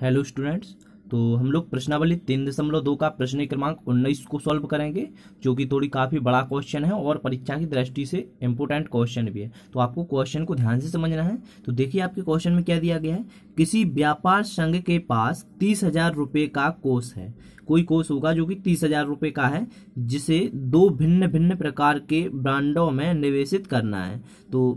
hello students तो हम लोग प्रश्नावली तीन दशमलव दो का प्रश्न क्रमांक उन्नीस को सॉल्व करेंगे जो कि थोड़ी काफ़ी बड़ा क्वेश्चन है और परीक्षा की दृष्टि से इम्पोर्टेंट क्वेश्चन भी है तो आपको क्वेश्चन को ध्यान से समझना है तो देखिए आपके क्वेश्चन में क्या दिया गया है किसी व्यापार संघ के पास तीस हजार रुपये का कोष है कोई कोष होगा जो कि तीस हजार रुपये का है जिसे दो भिन्न भिन्न प्रकार के ब्रांडों में निवेशित करना है तो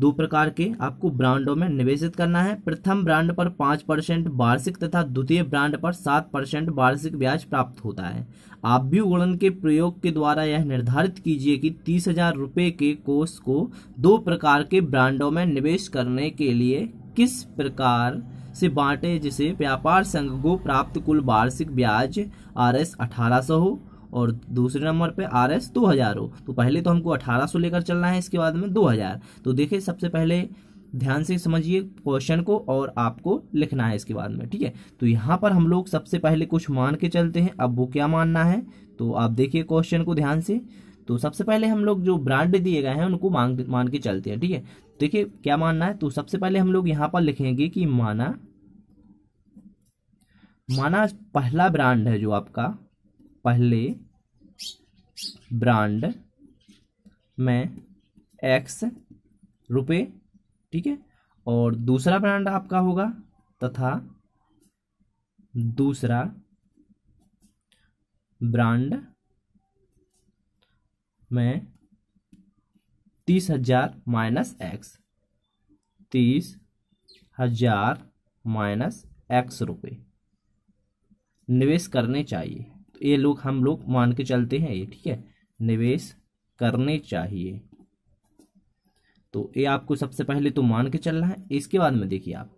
दो प्रकार के आपको ब्रांडों में निवेशित करना है प्रथम ब्रांड पर पांच परसेंट वार्षिक तथा द्वितीय ब्रांड पर सात परसेंट वार्षिक ब्याज प्राप्त होता है आप भी उड़न के प्रयोग के द्वारा यह निर्धारित कीजिए कि तीस हजार रुपये के कोष को दो प्रकार के ब्रांडों में निवेश करने के लिए किस प्रकार से बांटे जिसे व्यापार संघ को प्राप्त कुल वार्षिक ब्याज आर एस अठारह हो और दूसरे नंबर पे आर एस दो हज़ार हो तो पहले तो हमको अठारह सौ लेकर चलना है इसके बाद में दो हज़ार तो देखिए सबसे पहले ध्यान से समझिए क्वेश्चन को और आपको लिखना है इसके बाद में ठीक है तो यहाँ पर हम लोग सबसे पहले कुछ मान के चलते हैं अब वो क्या मानना है तो आप देखिए क्वेश्चन को ध्यान से तो सबसे पहले हम लोग जो ब्रांड दिए गए हैं उनको मांग मान के चलते हैं ठीक है देखिए क्या मानना है तो सबसे पहले हम लोग यहाँ पर लिखेंगे कि माना माना पहला ब्रांड है जो आपका पहले ब्रांड में एक्स रुपये ठीक है और दूसरा ब्रांड आपका होगा तथा दूसरा ब्रांड में तीस हजार माइनस एक्स तीस हजार माइनस एक्स रुपये निवेश करने चाहिए ये लोग हम लोग मान के चलते हैं ये ठीक है निवेश करने चाहिए तो ये आपको सबसे पहले तो मान के चलना है इसके बाद में देखिए आप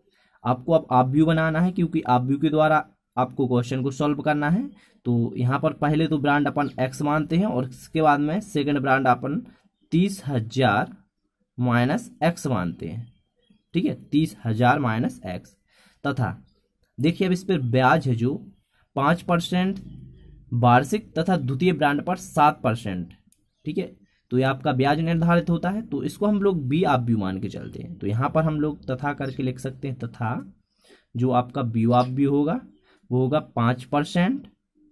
आपको अब आप व्यू बनाना है क्योंकि आप व्यू के द्वारा आपको क्वेश्चन को सॉल्व करना है तो यहाँ पर पहले तो ब्रांड अपन एक्स मानते हैं और इसके बाद में सेकंड ब्रांड अपन तीस हजार माइनस एक्स मानते हैं ठीक है तीस हजार माइनस एक्स तथा देखिए अब इस पर ब्याज है जो पाँच परसेंट वार्षिक तथा द्वितीय ब्रांड पर सात परसेंट ठीक है तो ये आपका ब्याज निर्धारित होता है तो इसको हम लोग बी आप व्यू मान के चलते हैं तो यहाँ पर हम लोग तथा करके लिख सकते हैं तथा जो आपका बी आप व्यू होगा वो होगा पाँच परसेंट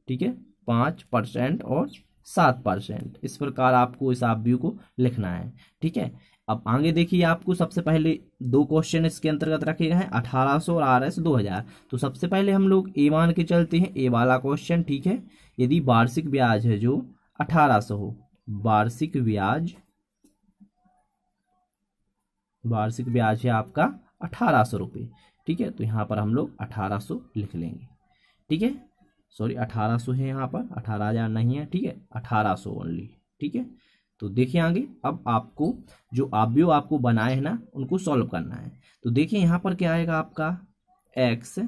ठीक है पाँच परसेंट और सात परसेंट इस प्रकार आपको इस आप व्यू को लिखना है ठीक है अब आगे देखिए आपको सबसे पहले दो क्वेश्चन इसके अंतर्गत रखे गए हैं अठारह सौ और आर एस दो हजार तो सबसे पहले हम लोग ए मान के चलते हैं ए वाला क्वेश्चन ठीक है यदि वार्षिक ब्याज है जो अठारह सौ हो वार्षिक ब्याज वार्षिक ब्याज है आपका अठारह सौ रुपये ठीक है तो यहाँ पर हम लोग अठारह सौ लिख लेंगे ठीक है सॉरी अठारह सौ है यहाँ पर अठारह हजार नहीं है ठीक है अठारह सौ ओनली ठीक है तो देखिए आगे अब आपको जो आव्यो आपको बनाए हैं ना उनको सॉल्व करना है तो देखिए यहाँ पर क्या आएगा आपका एक्स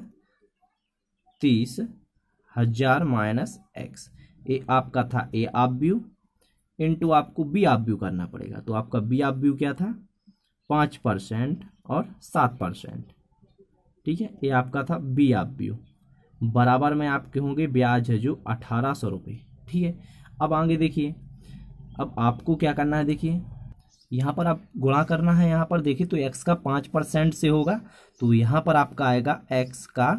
तीस हजार माइनस एक्स ए आपका था ए आव्यू इंटू आपको बी आव्यू करना पड़ेगा तो आपका बी आव्यू क्या था पाँच परसेंट और सात परसेंट ठीक है ये आपका था बी आव्यू बराबर में आपके होंगे ब्याज है जो अठारह सौ रुपये ठीक है अब आगे देखिए अब आपको क्या करना है देखिए यहाँ पर आप गुणा करना है यहाँ पर देखिए तो एक्स का पाँच परसेंट से होगा तो यहाँ पर आपका आएगा एक्स का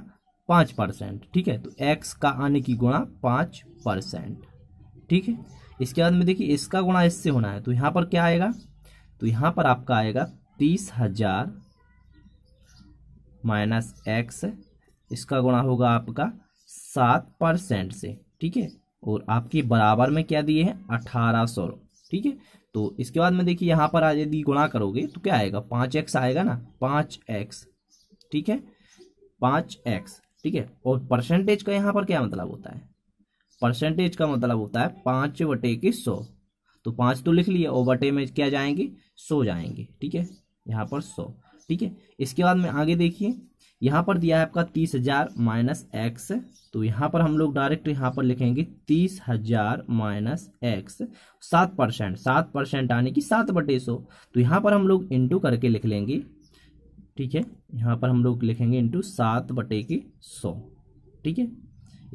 पाँच परसेंट ठीक है तो एक्स का आने की गुणा पाँच परसेंट ठीक है इसके बाद में देखिए इसका गुणा इससे होना है तो यहाँ पर क्या आएगा तो यहाँ पर आपका आएगा तीस हजार माइनस एक्स इसका गुणा होगा आपका सात परसेंट से ठीक है और आपके बराबर में क्या दिए हैं अठारह सौ ठीक है तो इसके बाद में देखिए यहाँ पर आज यदि गुणा करोगे तो क्या आएगा पाँच एक्स आएगा ना पाँच एक्स ठीक है पाँच एक्स ठीक है और परसेंटेज का यहाँ पर क्या मतलब होता है परसेंटेज का मतलब होता है पाँच बटे के सौ तो पाँच तो लिख लिया और बटे में क्या जाएंगे सौ जाएंगे ठीक है यहाँ पर सौ ठीक है इसके बाद में आगे देखिए यहाँ पर दिया है आपका तीस हजार माइनस एक्स तो यहाँ पर हम लोग डायरेक्ट यहाँ पर लिखेंगे तीस हजार माइनस एक्स सात परसेंट सात परसेंट आने की सात बटे सो तो यहाँ पर हम लोग इंटू करके लिख लेंगे ठीक है यहाँ पर हम लोग लिखेंगे इंटू सात बटे के सौ ठीक है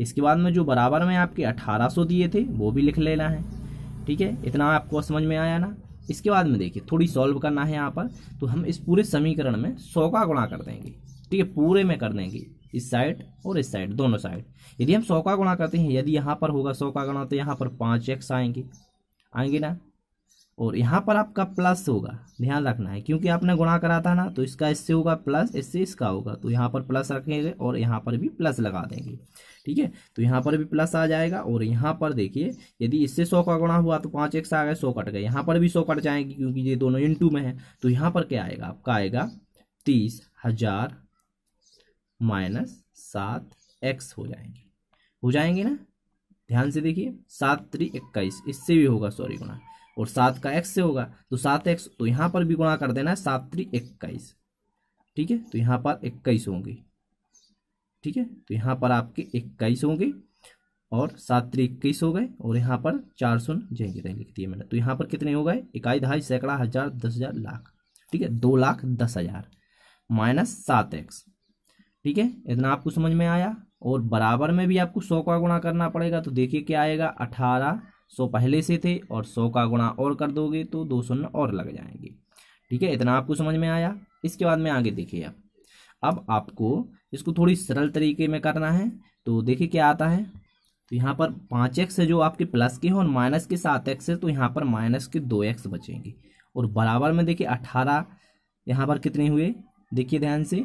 इसके बाद में जो बराबर में आपके अठारह सौ दिए थे वो भी लिख लेना है ठीक है इतना आपको समझ में आया ना इसके बाद में देखिए थोड़ी सॉल्व करना है यहाँ पर तो हम इस पूरे समीकरण में सौ का गुणा कर देंगे ठीक है पूरे में कर देंगे इस साइड और इस साइड दोनों साइड यदि हम सौ का गुणा करते हैं यदि यहाँ पर होगा सौ का गुणा तो यहाँ पर पाँच एक्स आएंगे आएंगे ना और यहाँ पर आपका प्लस होगा ध्यान रखना है क्योंकि आपने गुणा करा था ना तो इसका इससे होगा प्लस इससे इसका होगा तो यहाँ पर प्लस रखेंगे और यहाँ पर भी प्लस लगा देंगे ठीक है तो यहाँ पर भी प्लस आ जाएगा और यहाँ पर देखिए यदि इससे सौ का गुणा हुआ तो पाँच एक आ गए सौ कट गए यहाँ पर भी सौ कट जाएंगे क्योंकि ये दोनों इंटू में है तो यहाँ पर क्या आएगा आपका आएगा तीस हजार माइनस सात एक्स हो जाएंगे हो जाएंगे ना ध्यान से देखिए सात त्री इक्कीस इससे भी होगा सॉरी गुणा और सात का एक्स से होगा तो सात एक्स तो यहाँ पर भी गुणा कर देना है सात त्री इक्कीस ठीक है तो यहाँ पर इक्कीस होंगी ठीक है तो यहाँ पर आपके इक्कीस होंगे और सात त्री इक्कीस हो गए और यहाँ पर चार सौ जय लिख दिए मैंने तो यहाँ पर कितने हो गए इकाई दहाई सैकड़ा हजार दस हजार लाख ठीक है दो लाख दस हजार माइनस सात एक्स ठीक है इतना आपको समझ में आया और बराबर में भी आपको सौ का गुणा करना पड़ेगा तो देखिए क्या आएगा अठारह सौ पहले से थे और सौ का गुणा और कर दोगे तो दो शून्य और लग जाएंगे ठीक है इतना आपको समझ में आया इसके बाद में आगे देखिए आप अब आपको इसको थोड़ी सरल तरीके में करना है तो देखिए क्या आता है तो यहाँ पर पाँच एक्स है जो आपके प्लस के हैं और माइनस के सात एक्स है तो यहाँ पर माइनस के दो एक्स बचेंगे और बराबर में देखिए अठारह यहाँ पर कितने हुए देखिए ध्यान से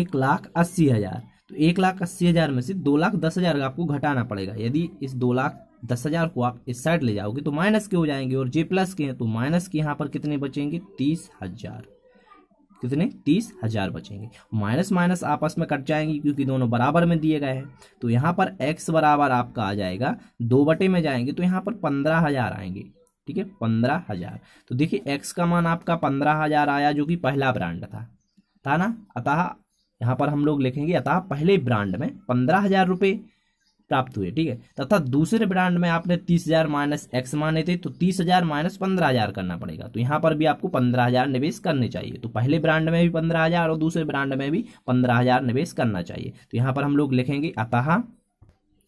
एक लाख अस्सी हज़ार तो एक लाख अस्सी हज़ार में से दो लाख दस हज़ार आपको घटाना पड़ेगा यदि इस दो लाख दस हज़ार को आप इस साइड ले जाओगे तो माइनस के हो जाएंगे और जे प्लस के हैं तो माइनस के यहाँ पर कितने बचेंगे तीस हज़ार कितने तीस हजार बचेंगे माइनस माइनस आपस में कट जाएंगे क्योंकि दोनों बराबर में दिए गए हैं तो यहाँ पर एक्स बराबर आपका आ जाएगा दो बटे में जाएंगे तो यहाँ पर पंद्रह हजार आएंगे ठीक है पंद्रह हजार तो देखिए एक्स का मान आपका पंद्रह हजार आया जो कि पहला ब्रांड था था ना अतः यहाँ पर हम लोग लिखेंगे अतः पहले ब्रांड में पंद्रह हजार रुपये प्राप्त हुए ठीक है तथा दूसरे ब्रांड में आपने तीस हजार माइनस एक्स माने थे तो तीस हजार माइनस पंद्रह हजार करना पड़ेगा तो यहाँ पर भी आपको पंद्रह हजार निवेश करने चाहिए तो पहले ब्रांड में भी पंद्रह हजार और दूसरे ब्रांड में भी पंद्रह हजार निवेश करना चाहिए तो यहाँ पर हम लोग लिखेंगे अतः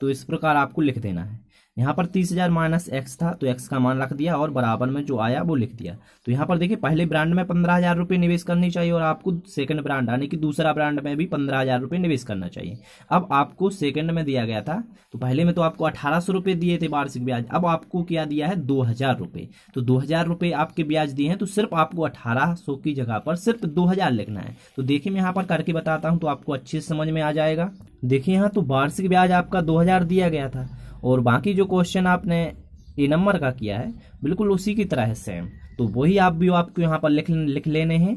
तो इस प्रकार आपको लिख देना है यहाँ पर तीस हजार माइनस एक्स था तो एक्स का मान रख दिया और बराबर में जो आया वो लिख दिया तो यहाँ पर देखिए पहले ब्रांड में पंद्रह हजार रुपये निवेश करनी चाहिए और आपको सेकंड ब्रांड यानी कि दूसरा ब्रांड में भी पंद्रह हजार रुपये निवेश करना चाहिए अब आपको सेकंड में दिया गया था तो पहले में तो आपको अठारह सौ रुपये दिए थे वार्षिक ब्याज अब आपको क्या दिया है दो हजार रुपये तो दो हजार रुपये आपके ब्याज दिए हैं तो सिर्फ आपको अठारह सौ की जगह पर सिर्फ दो हजार लिखना है तो देखिए मैं यहाँ पर करके बताता हूँ तो आपको अच्छे समझ में आ जाएगा देखिए यहाँ तो वार्षिक ब्याज आपका दो हजार दिया गया था और बाकी जो क्वेश्चन आपने ए नंबर का किया है बिल्कुल उसी की तरह है सेम तो वही आप भी आपको यहाँ पर लिख लिख लेने हैं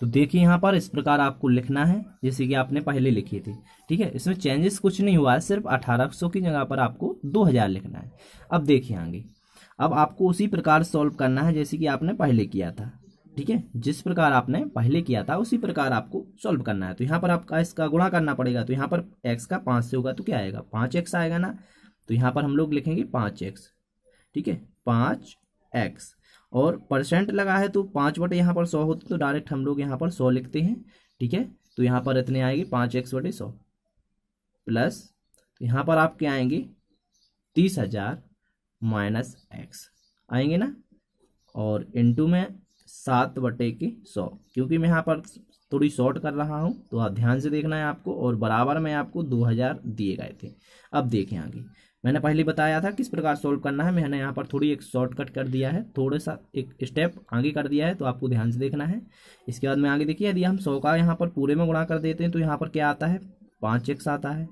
तो देखिए यहाँ पर इस प्रकार आपको लिखना है जैसे कि आपने पहले लिखी थी ठीक है इसमें चेंजेस कुछ नहीं हुआ है सिर्फ 1800 की जगह पर आपको 2000 लिखना है अब देखिए आगे अब आपको उसी प्रकार सॉल्व करना है जैसे कि आपने पहले किया था ठीक है जिस प्रकार आपने पहले किया था उसी प्रकार आपको सॉल्व करना है तो यहाँ पर आपका इसका गुणा करना पड़ेगा तो यहाँ पर एक्स का पाँच से होगा तो क्या आएगा पाँच एक्स आएगा ना तो यहाँ पर हम लोग लिखेंगे पाँच एक्स ठीक है पाँच एक्स और परसेंट लगा है तो पाँच बटे यहाँ पर सौ होते तो डायरेक्ट हम लोग यहाँ पर सौ लिखते हैं ठीक है तो यहाँ पर इतने आएंगे पाँच एक्स बटे सौ प्लस तो यहाँ पर आपके आएंगे तीस हज़ार माइनस एक्स आएंगे ना और इंटू में सात बटे के सौ क्योंकि मैं यहाँ पर थोड़ी शॉर्ट कर रहा हूँ तो ध्यान से देखना है आपको और बराबर में आपको दो हज़ार दिए गए थे अब देखें आगे मैंने पहले बताया था किस प्रकार सोल्व करना है मैंने यहाँ पर थोड़ी एक शॉर्टकट कर दिया है थोड़ा सा एक स्टेप आगे कर दिया है तो आपको ध्यान से देखना है इसके बाद में आगे देखिए यदि हम सौ का यहाँ पर पूरे में गुणा कर देते हैं तो यहाँ पर क्या आता है पाँच एक्स आता है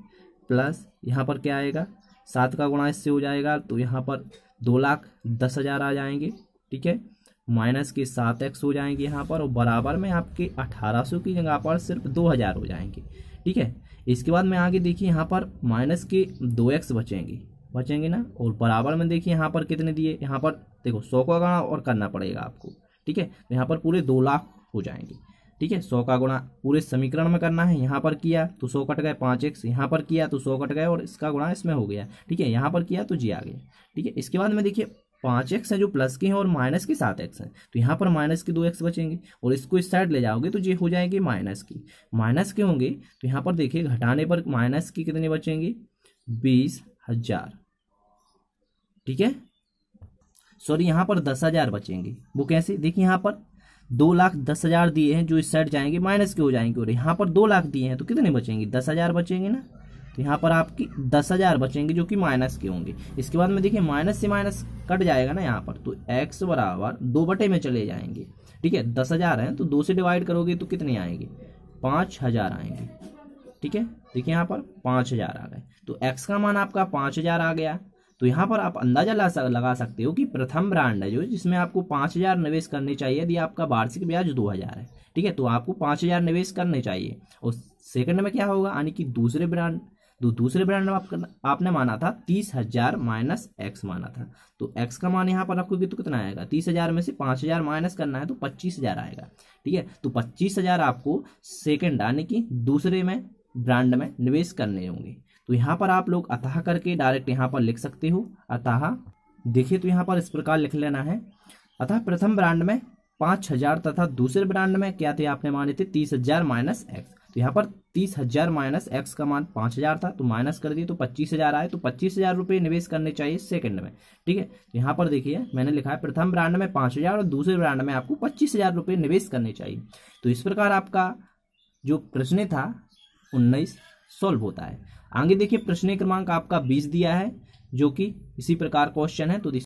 प्लस यहाँ पर क्या आएगा सात का गुणा इससे हो जाएगा तो यहाँ पर दो लाख दस हज़ार आ जाएंगे ठीक है माइनस के सात एक्स हो जाएंगे यहाँ पर और बराबर में आपके अठारह सौ की जगह पर सिर्फ दो हज़ार हो जाएंगे ठीक है इसके बाद में आगे देखिए यहाँ पर माइनस के दो एक्स बचेंगे बचेंगे ना और बराबर में देखिए यहाँ पर कितने दिए यहाँ पर देखो सौ का गुणा और करना पड़ेगा आपको ठीक है तो यहाँ पर पूरे दो लाख हो जाएंगे ठीक है सौ का गुणा पूरे समीकरण में करना है यहाँ पर किया तो सौ कट गए पाँच एक्स यहाँ पर किया तो सौ कट गए और इसका गुणा इसमें हो गया ठीक है यहाँ पर किया तो जी आ गया ठीक है इसके बाद में देखिए पाँच एक्स हैं जो प्लस के हैं और माइनस के सात एक्स हैं तो यहाँ पर माइनस के दो एक्स बचेंगे और इसको इस साइड ले जाओगे तो ये हो जाएंगे माइनस की माइनस के होंगे तो यहाँ पर देखिए घटाने पर माइनस के कितने बचेंगे बीस हजार ठीक है सॉरी यहाँ पर दस हजार बचेंगे वो कैसे देखिए यहाँ पर दो लाख दस हजार दिए हैं जो इस साइड जाएंगे माइनस के हो जाएंगे और यहाँ पर दो लाख दिए हैं तो कितने बचेंगे दस हजार बचेंगे ना तो यहाँ पर आपकी दस हजार बचेंगे जो कि माइनस के होंगे इसके बाद में देखिए माइनस से माइनस कट जाएगा ना यहाँ पर तो एक्स बराबर दो बटे में चले जाएंगे ठीक है दस हजार है तो दो से डिवाइड करोगे तो कितने आएंगे पांच हजार आएंगे ठीक है देखिए यहाँ पर पांच हजार आ गए तो एक्स का मान आपका पांच हजार आ गया तो यहाँ पर आप अंदाजा लगा सकते हो कि प्रथम ब्रांड है जो जिसमें आपको पांच हजार निवेश करने चाहिए यदि आपका वार्षिक ब्याज दो हजार है ठीक है तो आपको पांच हजार निवेश करने चाहिए और सेकंड में क्या होगा यानी कि दूसरे ब्रांड तो दूसरे ब्रांड में आप, आपने माना था तीस हजार माइनस एक्स माना था तो एक्स का मान यहाँ पर आपको तो कितना आएगा तीस हजार में से पांच हजार माइनस करना है तो पच्चीस हजार आएगा ठीक है तो पच्चीस हजार आपको सेकेंड यानी कि दूसरे में ब्रांड में निवेश करने होंगे तो यहाँ पर आप लोग अतः करके डायरेक्ट यहाँ पर लिख सकते हो अतः देखिए तो यहाँ पर इस प्रकार लिख लेना है अतः प्रथम ब्रांड में पाँच हजार तथा दूसरे ब्रांड में क्या थे आपने माने थे तीस हजार माइनस एक्स तो यहाँ पर तीस हजार माइनस एक्स का मान पांच हजार था तो माइनस कर दिए तो पच्चीस हजार आए तो पच्चीस हजार रुपये निवेश करने चाहिए सेकंड में ठीक है तो यहाँ पर देखिए मैंने लिखा है प्रथम ब्रांड में पांच हजार और दूसरे ब्रांड में आपको पच्चीस हजार रुपये निवेश करने चाहिए तो इस प्रकार आपका जो प्रश्न था उन्नीस सॉल्व होता है आगे देखिए प्रश्न क्रमांक आपका बीस दिया है जो कि इसी प्रकार क्वेश्चन है तो